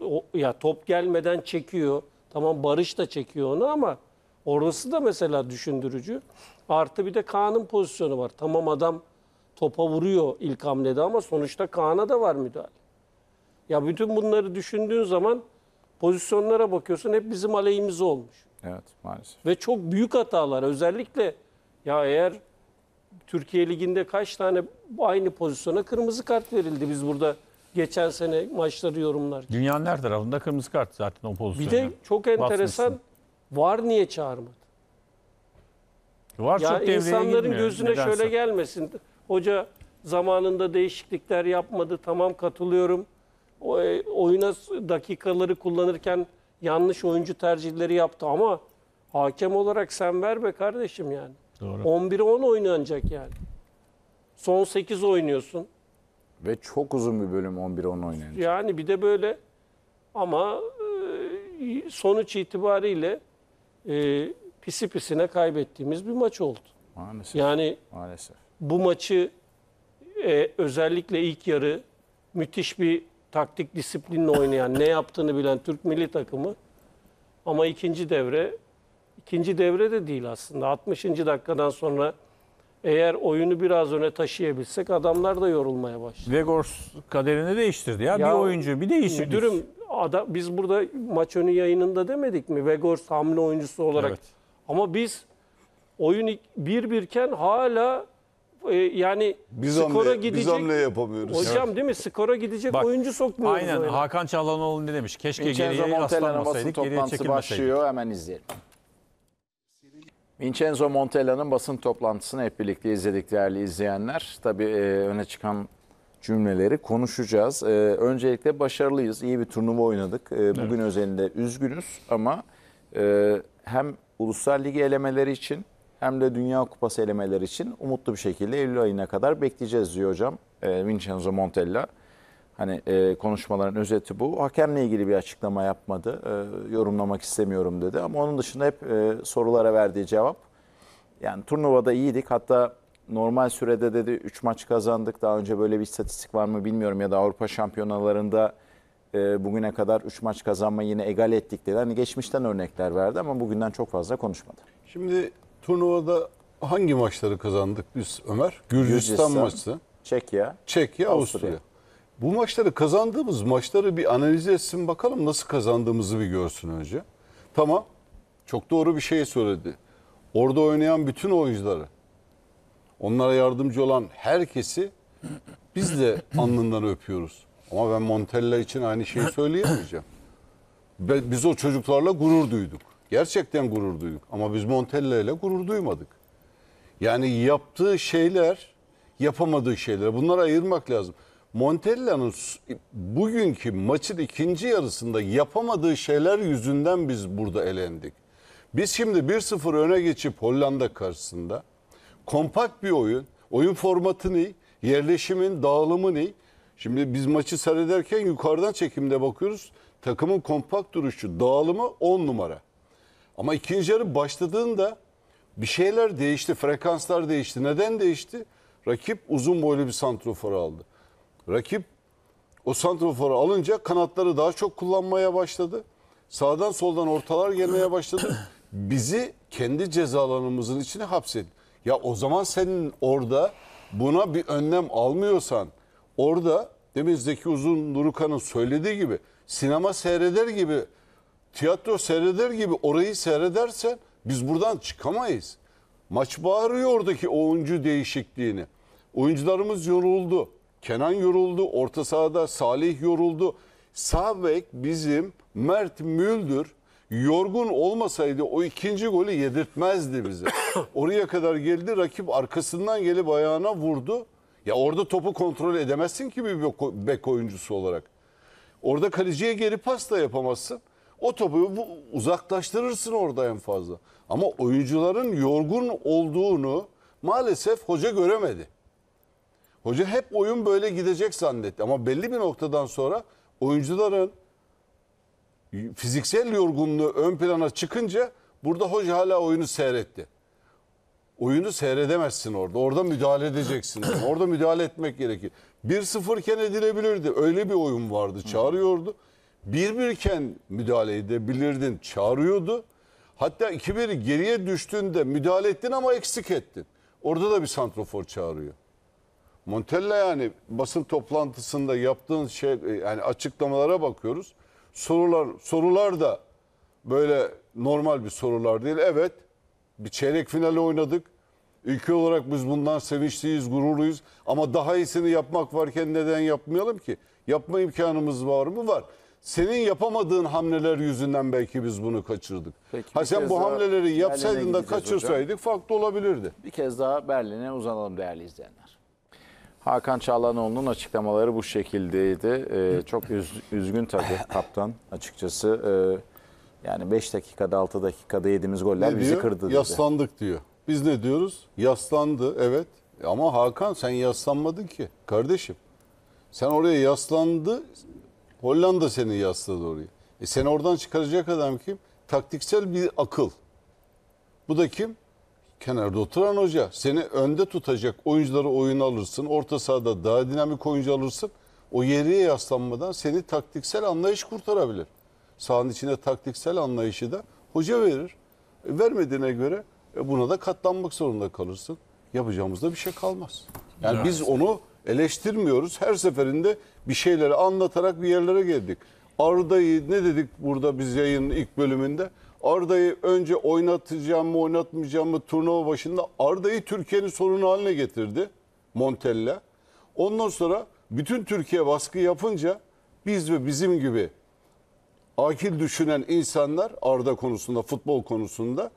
C: O, ya top gelmeden çekiyor. Tamam Barış da çekiyor onu ama orası da mesela düşündürücü. Artı bir de Kaan'ın pozisyonu var. Tamam adam topa vuruyor ilk hamlede ama sonuçta Kaan'a da var müdahale. Ya bütün bunları düşündüğün zaman pozisyonlara bakıyorsun hep bizim aleyhimize olmuş. Evet maalesef. Ve çok büyük hatalar özellikle ya eğer Türkiye Ligi'nde kaç tane bu aynı pozisyona kırmızı kart verildi biz burada geçen sene maçları yorumlar. Dünyanın her
B: tarafında kırmızı kart zaten o pozisyonda. Bir de çok enteresan Basmışsın.
C: var niye çağırmadı?
B: Var ya çok insanların gözüne Nedense. şöyle
C: gelmesin. Hoca zamanında değişiklikler yapmadı. Tamam katılıyorum. O, e, oyuna dakikaları kullanırken yanlış oyuncu tercihleri yaptı ama hakem olarak sen ver be kardeşim yani. Doğru. 11'e 10 oynanacak yani. Son 8 oynuyorsun.
A: Ve çok uzun bir bölüm 11-10 oynanacak.
C: Yani bir de böyle ama e, sonuç itibariyle e, pisi pisine kaybettiğimiz bir maç oldu. Maalesef. Yani Maalesef. bu maçı e, özellikle ilk yarı müthiş bir taktik disiplinle oynayan, ne yaptığını bilen Türk milli takımı ama ikinci devre ikinci devre de değil aslında. 60. dakikadan sonra eğer oyunu biraz öne taşıyabilsek adamlar da yorulmaya başladı.
B: Vegors kaderini değiştirdi ya. ya bir oyuncu bir değişiklik. Müdürüm
C: ada, biz burada maç önü yayınında demedik mi? Vegors hamle oyuncusu olarak. Evet. Ama biz oyun bir birken hala e, yani biz skora hamle, gidecek. Biz hamle yapamıyoruz. Hocam evet. değil mi? Skora gidecek Bak, oyuncu sokmuyoruz. Aynen. Oyuna.
B: Hakan Çalhanoğlu ne demiş? Keşke geriye aslanmasaydık. Geriye çekilmeseydik. başlıyor.
A: Hemen izleyelim. Vincenzo Montella'nın basın toplantısını hep birlikte izledik değerli izleyenler. Tabii e, öne çıkan cümleleri konuşacağız. E, öncelikle başarılıyız. iyi bir turnuva oynadık. E, bugün evet. özelinde üzgünüz ama e, hem Uluslar Ligi elemeleri için hem de Dünya Kupası elemeleri için umutlu bir şekilde Eylül ayına kadar bekleyeceğiz diyor hocam e, Vincenzo Montella. Hani e, konuşmaların özeti bu. Hakemle ilgili bir açıklama yapmadı. E, yorumlamak istemiyorum dedi. Ama onun dışında hep e, sorulara verdiği cevap. Yani turnuvada iyiydik. Hatta normal sürede dedi 3 maç kazandık. Daha önce böyle bir istatistik var mı bilmiyorum. Ya da Avrupa şampiyonalarında e, bugüne kadar 3 maç kazanma yine egal ettik dedi. Hani geçmişten örnekler verdi ama bugünden çok fazla konuşmadı.
D: Şimdi turnuvada hangi maçları kazandık biz Ömer? Gürcistan, Gürcistan maçı.
A: Çekya. Çekya, Avusturya. Avusturya.
D: Bu maçları kazandığımız maçları bir analiz etsin bakalım nasıl kazandığımızı bir görsün önce. Tamam. Çok doğru bir şey söyledi. Orada oynayan bütün oyuncuları, onlara yardımcı olan herkesi biz de alnından öpüyoruz. Ama ben Montella için aynı şeyi söyleyemeyeceğim. Biz o çocuklarla gurur duyduk. Gerçekten gurur duyduk. Ama biz Montella ile gurur duymadık. Yani yaptığı şeyler, yapamadığı şeyler. Bunları ayırmak lazım. Montella'nın bugünkü maçın ikinci yarısında yapamadığı şeyler yüzünden biz burada elendik. Biz şimdi 1-0 öne geçip Hollanda karşısında kompakt bir oyun, oyun formatı ne, yerleşimin, dağılımı ne? Şimdi biz maçı seyrederken yukarıdan çekimde bakıyoruz. Takımın kompakt duruşu, dağılımı 10 numara. Ama ikinci yarı başladığında bir şeyler değişti, frekanslar değişti. Neden değişti? Rakip uzun boylu bir santrofor aldı. Rakip o santroforu alınca kanatları daha çok kullanmaya başladı. Sağdan soldan ortalar gelmeye başladı. Bizi kendi cezalarımızın içine hapsedin. Ya o zaman senin orada buna bir önlem almıyorsan orada demin Zeki Uzun Durukan'ın söylediği gibi sinema seyreder gibi tiyatro seyreder gibi orayı seyredersen biz buradan çıkamayız. Maç bağırıyor oradaki oyuncu değişikliğini. Oyuncularımız yoruldu. Kenan yoruldu. Orta sahada Salih yoruldu. Sağ bek bizim Mert Müldür yorgun olmasaydı o ikinci golü yedirtmezdi bize. Oraya kadar geldi rakip arkasından gelip ayağına vurdu. Ya orada topu kontrol edemezsin ki bir bek oyuncusu olarak. Orada kaleciye geri pas da yapamazsın. O topu uzaklaştırırsın orada en fazla. Ama oyuncuların yorgun olduğunu maalesef hoca göremedi. Hoca hep oyun böyle gidecek zannetti. Ama belli bir noktadan sonra oyuncuların fiziksel yorgunluğu ön plana çıkınca burada hoca hala oyunu seyretti. Oyunu seyredemezsin orada. Orada müdahale edeceksin. orada müdahale etmek gerekir. 1-0 iken edilebilirdi. Öyle bir oyun vardı. Çağırıyordu. 1-1 iken müdahale edebilirdin. Çağırıyordu. Hatta 2-1 geriye düştüğünde müdahale ettin ama eksik ettin. Orada da bir santrofor çağırıyor. Montella yani basın toplantısında yaptığın şey e, yani açıklamalara bakıyoruz. Sorular sorular da böyle normal bir sorular değil. Evet bir çeyrek finale oynadık. Ülke olarak biz bundan sevinçliyiz, gururluyuz. Ama daha iyisini yapmak varken neden yapmayalım ki? Yapma imkanımız var mı? Var. Senin yapamadığın hamleler yüzünden belki biz bunu kaçırdık. Peki, ha sen bu hamleleri yapsaydın da kaçırsaydık
A: hocam. farklı olabilirdi. Bir kez daha Berlin'e uzanalım değerli izleyenler. Hakan Çağlanoğlu'nun açıklamaları bu şekildeydi. Ee, çok üz, üzgün tabii kaptan açıkçası. Ee, yani 5 dakikada 6 dakikada yediğimiz goller ne bizi diyor? kırdı dedi.
D: Yaslandık diyor. Biz ne diyoruz? Yaslandı evet. Ama Hakan sen yaslanmadın ki kardeşim. Sen oraya yaslandı. Hollanda seni yasladı oraya. E seni oradan çıkaracak adam kim? Taktiksel bir akıl. Bu da kim? kenarda oturan hoca. Seni önde tutacak oyuncuları oyun alırsın. Orta sahada daha dinamik oyuncu alırsın. O yeriye yaslanmadan seni taktiksel anlayış kurtarabilir. Sahanın içinde taktiksel anlayışı da hoca verir. E, vermediğine göre e, buna da katlanmak zorunda kalırsın. Yapacağımızda bir şey kalmaz. Yani evet. biz onu eleştirmiyoruz. Her seferinde bir şeyleri anlatarak bir yerlere geldik. Arda'yı ne dedik burada biz yayın ilk bölümünde? Arda'yı önce oynatacağım mı oynatmayacağım mı turnuva başında Arda'yı Türkiye'nin sorunu haline getirdi Montella. Ondan sonra bütün Türkiye baskı yapınca biz ve bizim gibi akil düşünen insanlar Arda konusunda, futbol konusunda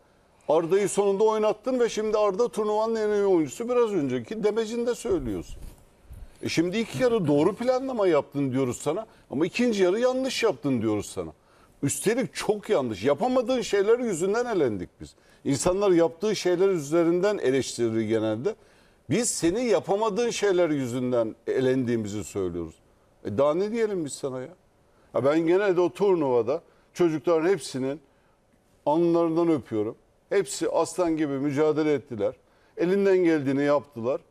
D: Arda'yı sonunda oynattın ve şimdi Arda turnuvanın en iyi oyuncusu biraz önceki demecini de söylüyorsun. E şimdi ilk yarı doğru planlama yaptın diyoruz sana ama ikinci yarı yanlış yaptın diyoruz sana. Üstelik çok yanlış. Yapamadığın şeyler yüzünden elendik biz. İnsanlar yaptığı şeyler üzerinden eleştirir genelde. Biz seni yapamadığın şeyler yüzünden elendiğimizi söylüyoruz. E daha ne diyelim biz sana ya? ya ben genelde de o turnuvada çocukların hepsinin anlarından öpüyorum. Hepsi aslan gibi mücadele ettiler. Elinden geldiğini yaptılar.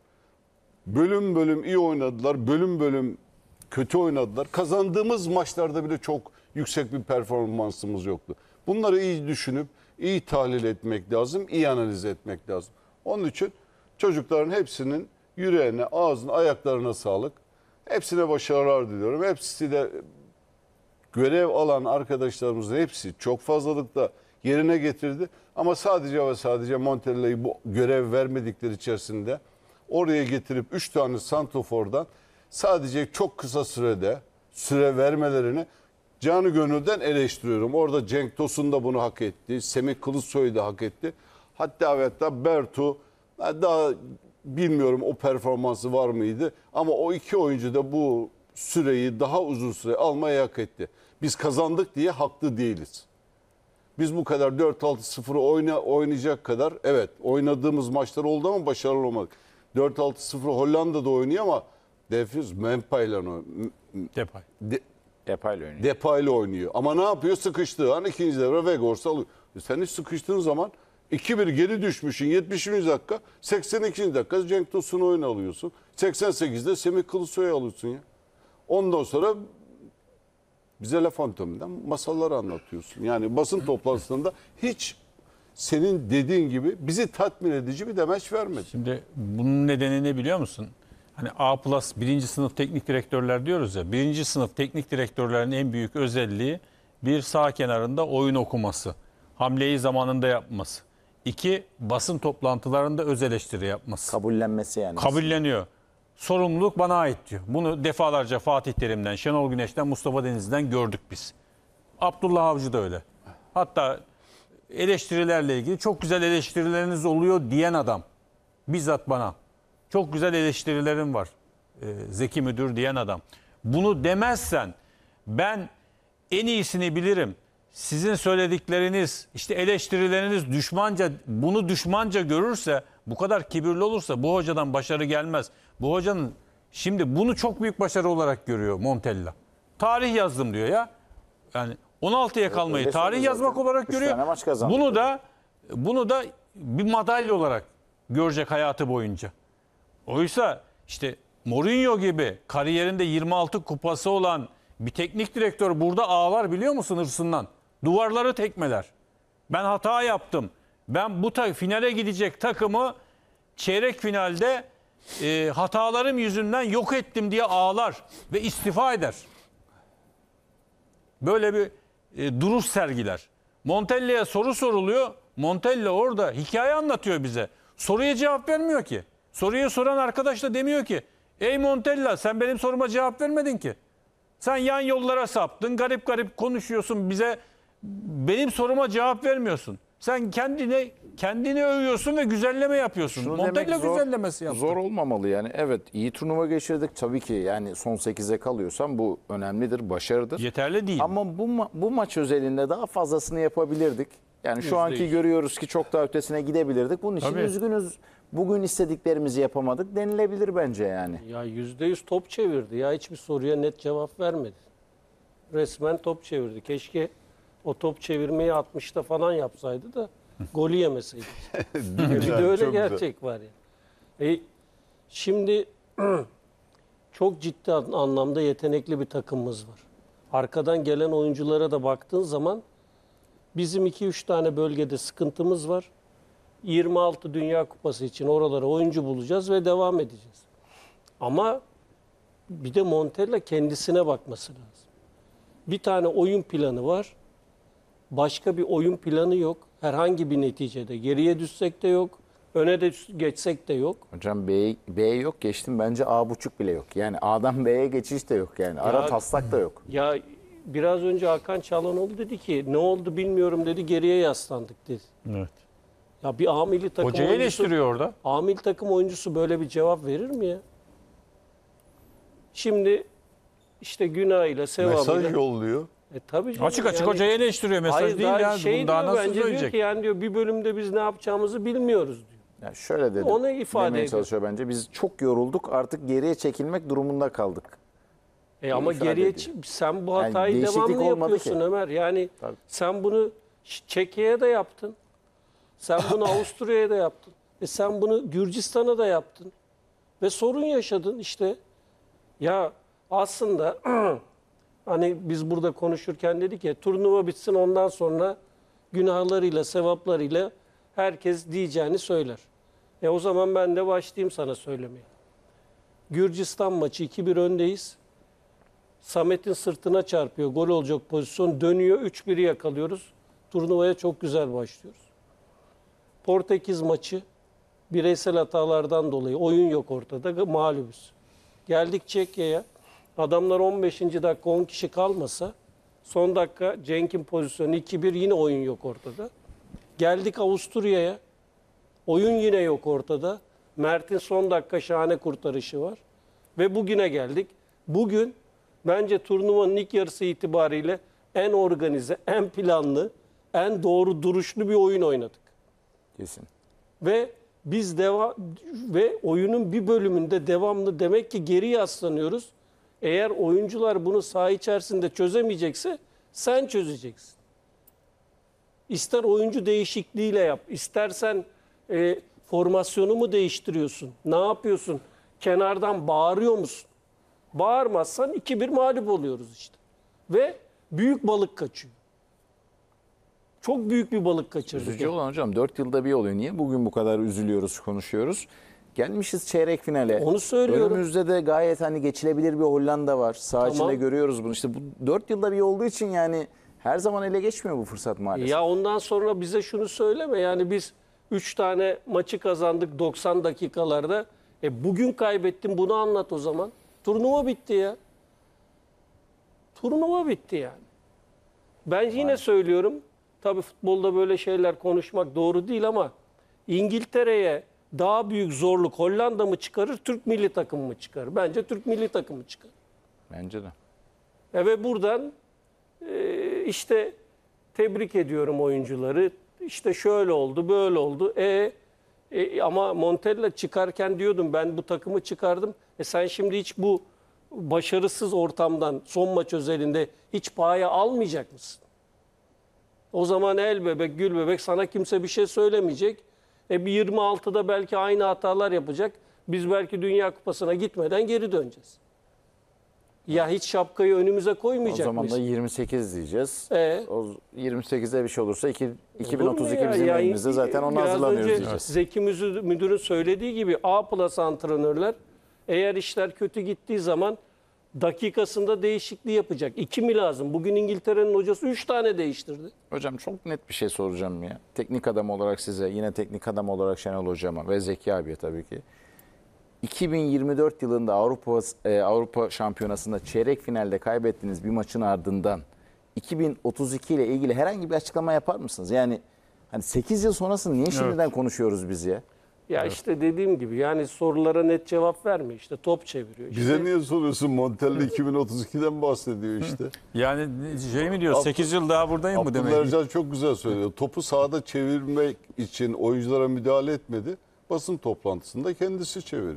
D: Bölüm bölüm iyi oynadılar. Bölüm bölüm kötü oynadılar. Kazandığımız maçlarda bile çok yüksek bir performansımız yoktu. Bunları iyi düşünüp iyi tahlil etmek lazım, iyi analiz etmek lazım. Onun için çocukların hepsinin yüreğine, ağzına, ayaklarına sağlık. Hepsine başarılar diliyorum. Hepsi de görev alan arkadaşlarımızın hepsi çok fazlalıkta yerine getirdi. Ama sadece ve sadece Montella'yı bu görev vermedikleri içerisinde oraya getirip 3 tane Santofor'dan sadece çok kısa sürede süre vermelerini canı gönülden eleştiriyorum. Orada Cenk Tosun da bunu hak etti. Semih Kılıçsoy da hak etti. Hatta ve hatta Bertu daha bilmiyorum o performansı var mıydı ama o iki oyuncu da bu süreyi daha uzun süre almaya hak etti. Biz kazandık diye haklı değiliz. Biz bu kadar 4-6-0 oyna, oynayacak kadar evet oynadığımız maçlar oldu ama başarılı olmadık. 4-6-0 Hollanda'da oynuyor ama Defus Mempa ile Depay. De, Depayla oynuyor. Depayla oynuyor. Ama ne yapıyor? Sıkıştığı an ikinci devre Vegors'u alıyor. E sen hiç sıkıştığın zaman 2-1 geri düşmüşsün 70. dakika. 82. dakika Cenk Tosun'u oyuna alıyorsun. 88'de Semih Kılıçsoy'u alıyorsun ya. Ondan sonra bize laf anatominden masalları anlatıyorsun. Yani basın toplantısında hiç senin dediğin gibi bizi tatmin edici bir demeç vermedi.
B: Şimdi bunun nedeni ne biliyor musun? hani A plus birinci sınıf teknik direktörler diyoruz ya. Birinci sınıf teknik direktörlerin en büyük özelliği bir sağ kenarında oyun okuması. Hamleyi zamanında yapması. İki, basın toplantılarında öz eleştiri yapması. Kabullenmesi yani. Kabulleniyor. Sorumluluk bana ait diyor. Bunu defalarca Fatih Terim'den, Şenol Güneş'ten, Mustafa Deniz'den gördük biz. Abdullah Avcı da öyle. Hatta eleştirilerle ilgili çok güzel eleştirileriniz oluyor diyen adam. Bizzat bana. Çok güzel eleştirilerim var. E, Zeki müdür diyen adam. Bunu demezsen ben en iyisini bilirim. Sizin söyledikleriniz, işte eleştirileriniz düşmanca, bunu düşmanca görürse, bu kadar kibirli olursa bu hocadan başarı gelmez. Bu hocanın şimdi bunu çok büyük başarı olarak görüyor Montella. Tarih yazdım diyor ya. Yani 16'ya kalmayı Öyle tarih yazmak zaten. olarak görüyor. Bunu da bunu da bir madalya olarak görecek hayatı boyunca. Oysa işte Mourinho gibi kariyerinde 26 kupası olan bir teknik direktör burada ağlar biliyor musun hırsından? Duvarları tekmeler. Ben hata yaptım. Ben bu ta- finale gidecek takımı çeyrek finalde e, hatalarım yüzünden yok ettim diye ağlar ve istifa eder. Böyle bir e, duruş sergiler. Montella'ya soru soruluyor. Montella orada hikaye anlatıyor bize. Soruya cevap vermiyor ki. Soruyu soran arkadaş da demiyor ki ey Montella sen benim soruma cevap vermedin ki. Sen yan yollara saptın garip garip konuşuyorsun bize benim soruma cevap vermiyorsun. Sen kendine kendini övüyorsun ve güzelleme yapıyorsun. Şunu Montella zor, güzellemesi
A: yaptı. Zor olmamalı yani. Evet iyi turnuva geçirdik tabii ki. Yani son 8'e kalıyorsan bu önemlidir, başarıdır. Yeterli değil. Ama bu bu maç özelinde daha fazlasını yapabilirdik. Yani şu %100. anki görüyoruz ki çok daha ötesine gidebilirdik. Bunun için tabii. üzgünüz bugün istediklerimizi yapamadık denilebilir bence yani.
C: Ya yüzde yüz top çevirdi ya hiçbir soruya net cevap vermedi. Resmen top çevirdi. Keşke o top çevirmeyi 60'ta falan yapsaydı da golü yemeseydik.
E: bir de öyle gerçek
C: güzel. var ya. E, şimdi çok ciddi anlamda yetenekli bir takımımız var. Arkadan gelen oyunculara da baktığın zaman bizim 2-3 tane bölgede sıkıntımız var. 26 Dünya Kupası için oralara oyuncu bulacağız ve devam edeceğiz. Ama bir de Montella kendisine bakması lazım. Bir tane oyun planı var. Başka bir oyun planı yok. Herhangi bir
A: neticede. Geriye düşsek de yok. Öne de geçsek de yok. Hocam B, B yok geçtim bence A buçuk bile yok. Yani A'dan B'ye geçiş de yok yani. Ara ya, taslak da yok.
C: Ya biraz önce Hakan Çalanoğlu dedi ki ne oldu bilmiyorum dedi geriye yaslandık dedi. Evet. Ya bir A takım Hocayı oyuncusu, eleştiriyor orada. A takım oyuncusu böyle bir cevap verir mi ya? Şimdi işte günah ile sevabıyla. Mesaj yolluyor. E tabii canım, Açık açık yani, hocayı eleştiriyor mesaj hayır, değil daha ya. Şey daha diyor, nasıl bence Diyor ki yani diyor bir bölümde
A: biz ne yapacağımızı bilmiyoruz diyor. Yani şöyle dedi. Onu ifade demeye ediyor. çalışıyor bence. Biz çok yorulduk artık geriye çekilmek durumunda kaldık.
C: E ama geriye sen bu hatayı yani devamlı yapıyorsun Ömer. Yani tabii. sen bunu çekiye de yaptın. Sen bunu Avusturya'ya da yaptın. E sen bunu Gürcistan'a da yaptın. Ve sorun yaşadın işte. Ya aslında hani biz burada konuşurken dedik ya turnuva bitsin ondan sonra günahlarıyla, sevaplarıyla herkes diyeceğini söyler. E o zaman ben de başlayayım sana söylemeye. Gürcistan maçı 2-1 öndeyiz. Samet'in sırtına çarpıyor. Gol olacak pozisyon. Dönüyor 3-1'i yakalıyoruz. Turnuvaya çok güzel başlıyoruz. Portekiz maçı bireysel hatalardan dolayı oyun yok ortada mağlubuz. Geldik Çekya'ya. Adamlar 15. dakika 10 kişi kalmasa son dakika Cenk'in pozisyonu 2-1 yine oyun yok ortada. Geldik Avusturya'ya. Oyun yine yok ortada. Mert'in son dakika şahane kurtarışı var. Ve bugüne geldik. Bugün bence turnuvanın ilk yarısı itibariyle en organize, en planlı, en doğru duruşlu bir oyun oynadık. Kesin. Ve biz devam ve oyunun bir bölümünde devamlı demek ki geri yaslanıyoruz. Eğer oyuncular bunu saha içerisinde çözemeyecekse sen çözeceksin. İster oyuncu değişikliğiyle yap, istersen e, formasyonu mu değiştiriyorsun, ne yapıyorsun, kenardan bağırıyor musun? Bağırmazsan 2-1 mağlup oluyoruz işte. Ve
A: büyük balık kaçıyor. Çok büyük bir balık kaçırdık. Üzücü olan hocam 4 yılda bir oluyor. Niye bugün bu kadar üzülüyoruz, konuşuyoruz? Gelmişiz çeyrek finale. Onu söylüyorum. Önümüzde de gayet hani geçilebilir bir Hollanda var. Sağ tamam. içinde görüyoruz bunu. İşte bu 4 yılda bir olduğu için yani her zaman ele geçmiyor bu fırsat maalesef.
C: Ya ondan sonra bize şunu söyleme. Yani biz 3 tane maçı kazandık 90 dakikalarda. E bugün kaybettim bunu anlat o zaman. Turnuva bitti ya. Turnuva bitti yani. Ben yine Hayır. söylüyorum Tabii futbolda böyle şeyler konuşmak doğru değil ama İngiltere'ye daha büyük zorluk Hollanda mı çıkarır, Türk milli takımı mı çıkarır? Bence Türk milli takımı çıkar. Bence de. E ve buradan e, işte tebrik ediyorum oyuncuları. İşte şöyle oldu, böyle oldu. E, e ama Montella çıkarken diyordum ben bu takımı çıkardım. E sen şimdi hiç bu başarısız ortamdan son maç özelinde hiç paya almayacak mısın? O zaman el bebek, gül bebek sana kimse bir şey söylemeyecek. E bir 26'da belki aynı hatalar yapacak. Biz belki Dünya Kupası'na gitmeden geri döneceğiz. Ya hiç şapkayı önümüze koymayacak O zaman mıyız? da
A: 28 diyeceğiz. Ee? O 28'de bir şey olursa iki- 2032 ya? bizim Ya, elimizde zaten ona biraz hazırlanıyoruz önce
C: Zeki Müdür'ün söylediği gibi A plus antrenörler eğer işler kötü gittiği zaman dakikasında değişikliği yapacak. İki mi lazım? Bugün İngiltere'nin hocası üç tane değiştirdi.
A: Hocam çok net bir şey soracağım ya. Teknik adam olarak size, yine teknik adam olarak Şenol Hocama ve Zeki abiye tabii ki. 2024 yılında Avrupa e, Avrupa Şampiyonası'nda çeyrek finalde kaybettiğiniz bir maçın ardından 2032 ile ilgili herhangi bir açıklama yapar mısınız? Yani hani 8 yıl sonrasını niye şimdiden evet. konuşuyoruz biz ya?
C: Ya evet. işte dediğim gibi yani sorulara net cevap vermiyor işte top çeviriyor. Işte. Bize
D: niye soruyorsun Montelli 2032'den bahsediyor işte.
A: yani
B: şey mi diyor Abdül, 8 yıl daha buradayım mı demek? Ercan
D: çok güzel söylüyor. Topu sahada çevirmek için oyunculara müdahale etmedi. Basın toplantısında kendisi çeviriyor.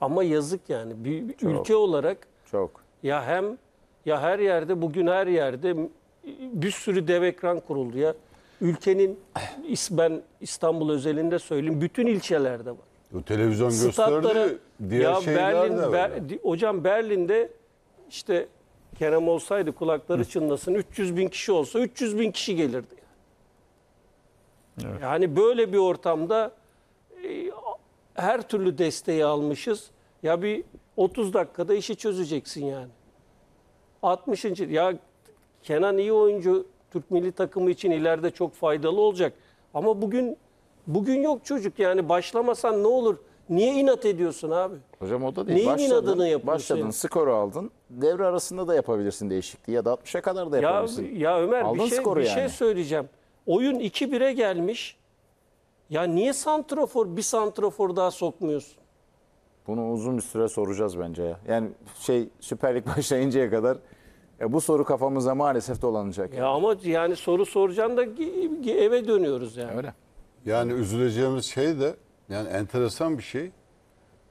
C: Ama yazık yani bir çok, ülke olarak çok. Ya hem ya her yerde bugün her yerde bir sürü dev ekran kuruldu ya ülkenin ben İstanbul özelinde söyleyeyim bütün ilçelerde var.
D: O televizyon gösterdi diğer ya şeyler Berlin, de var. Ber,
C: hocam Berlin'de işte Kerem olsaydı kulakları çınlasın 300 bin kişi olsa 300 bin kişi gelirdi. Evet. Yani böyle bir ortamda e, her türlü desteği almışız. Ya bir 30 dakikada işi çözeceksin yani. 60. Ya Kenan iyi oyuncu Türk milli takımı için ileride çok faydalı olacak. Ama bugün bugün yok çocuk yani başlamasan ne olur? Niye inat ediyorsun abi?
A: Hocam o da değil. Neyin başladın, inadını yapıyorsun? Başladın, skoru aldın. Devre arasında da yapabilirsin değişikliği ya da 60'a kadar da yapabilirsin. Ya, ya Ömer aldın şey, bir, şey, bir yani. şey
C: söyleyeceğim. Oyun 2-1'e gelmiş. Ya niye santrafor bir santrafor daha sokmuyorsun?
A: Bunu uzun bir süre soracağız bence ya. Yani şey Süper Lig başlayıncaya kadar e bu soru kafamıza maalesef dolanacak.
C: Ya ama yani soru soracağım da eve dönüyoruz yani. Öyle.
D: Yani üzüleceğimiz şey de yani enteresan bir şey.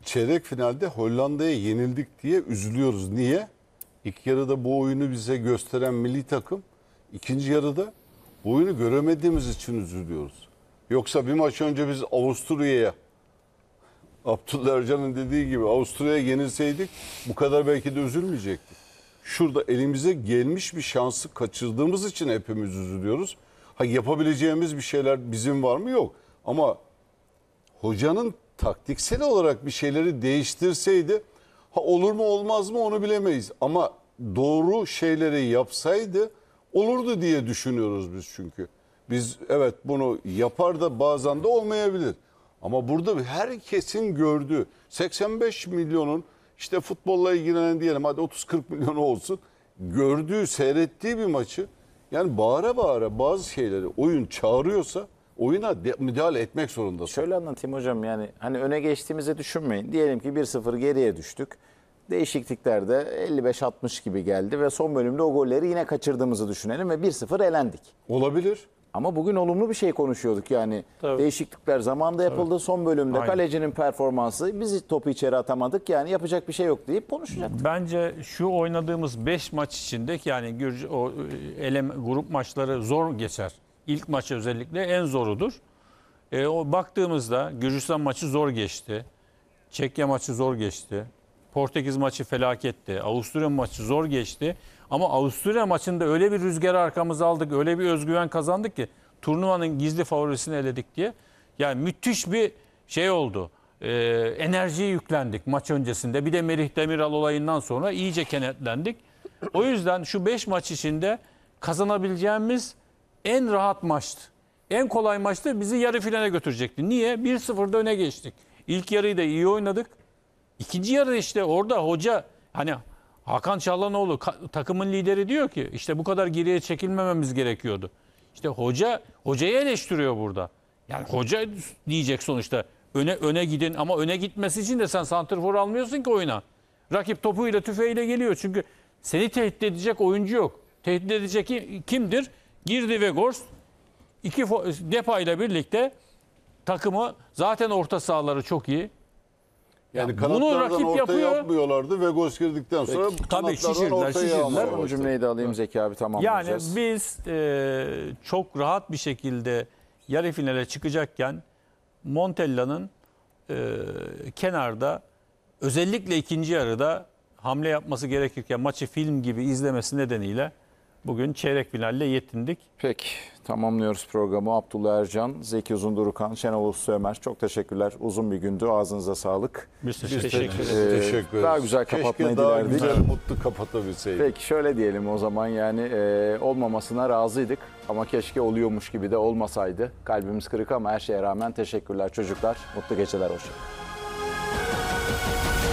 D: Çeyrek finalde Hollanda'ya yenildik diye üzülüyoruz. Niye? İlk yarıda bu oyunu bize gösteren milli takım ikinci yarıda bu oyunu göremediğimiz için üzülüyoruz. Yoksa bir maç önce biz Avusturya'ya Abdullah Ercan'ın dediği gibi Avusturya'ya yenilseydik bu kadar belki de üzülmeyecektik şurada elimize gelmiş bir şansı kaçırdığımız için hepimiz üzülüyoruz. Ha yapabileceğimiz bir şeyler bizim var mı? Yok. Ama hocanın taktiksel olarak bir şeyleri değiştirseydi ha olur mu olmaz mı onu bilemeyiz. Ama doğru şeyleri yapsaydı olurdu diye düşünüyoruz biz çünkü. Biz evet bunu yapar da bazen de olmayabilir. Ama burada herkesin gördüğü 85 milyonun işte futbolla ilgilenen diyelim hadi 30-40 milyon olsun. Gördüğü, seyrettiği bir maçı yani bağıra bağıra bazı şeyleri oyun çağırıyorsa
A: oyuna müdahale etmek zorundasın. Şöyle anlatayım hocam yani hani öne geçtiğimizi düşünmeyin. Diyelim ki 1-0 geriye düştük. değişikliklerde 55-60 gibi geldi ve son bölümde o golleri yine kaçırdığımızı düşünelim ve 1-0 elendik. Olabilir. Ama bugün olumlu bir şey
B: konuşuyorduk yani.
A: Tabii. Değişiklikler
B: zamanda yapıldı.
A: Tabii. Son bölümde Aynen. kalecinin performansı biz topu içeri atamadık. Yani yapacak bir şey yok deyip konuşacaktık.
B: Bence şu oynadığımız 5 maç içindeki yani Gürcü, o e, elem, grup maçları zor geçer. İlk maç özellikle en zorudur. E, o baktığımızda Gürcistan maçı zor geçti. Çekya maçı zor geçti. Portekiz maçı felaketti. Avusturya maçı zor geçti. Ama Avusturya maçında öyle bir rüzgar arkamıza aldık, öyle bir özgüven kazandık ki turnuvanın gizli favorisini eledik diye. Yani müthiş bir şey oldu. Ee, enerjiye yüklendik maç öncesinde. Bir de Merih Demiral olayından sonra iyice kenetlendik. O yüzden şu 5 maç içinde kazanabileceğimiz en rahat maçtı. En kolay maçtı bizi yarı finale götürecekti. Niye? 1-0'da öne geçtik. İlk yarıyı da iyi oynadık. İkinci yarıda işte orada hoca hani Hakan Çalhanoğlu takımın lideri diyor ki işte bu kadar geriye çekilmememiz gerekiyordu. İşte hoca hocayı eleştiriyor burada. Yani hoca diyecek sonuçta öne öne gidin ama öne gitmesi için de sen santrfor almıyorsun ki oyuna. Rakip topuyla tüfeğiyle geliyor çünkü seni tehdit edecek oyuncu yok. Tehdit edecek kimdir? Girdi ve Gors iki depa birlikte takımı zaten orta sahaları çok iyi. Yani ya bunu rakip ortaya yapıyor.
A: yapmıyorlardı ve gol girdikten sonra Peki, tabii şişirdiler, şişirdiler. Bu cümleyi de alayım Zeki abi tamamlayacağız. Yani
B: biz e, çok rahat bir şekilde yarı finale çıkacakken Montella'nın e, kenarda özellikle ikinci yarıda hamle yapması gerekirken maçı film gibi izlemesi nedeniyle bugün çeyrek finalle yetindik. Peki. Tamamlıyoruz programı. Abdullah
A: Ercan, Zeki Uzundurukan, Şenol Uslu Ömer. Çok teşekkürler. Uzun bir gündü. Ağzınıza sağlık. Biz teşekkür, Biz teşekkür ederiz. E, teşekkür ederiz. Daha güzel Keşke kapatmayı daha dilerdik. güzel, mutlu kapatabilseydik. Peki şöyle diyelim o zaman yani e, olmamasına razıydık ama keşke oluyormuş gibi de olmasaydı. Kalbimiz kırık ama her şeye rağmen teşekkürler çocuklar. Mutlu geceler, hoşçakalın.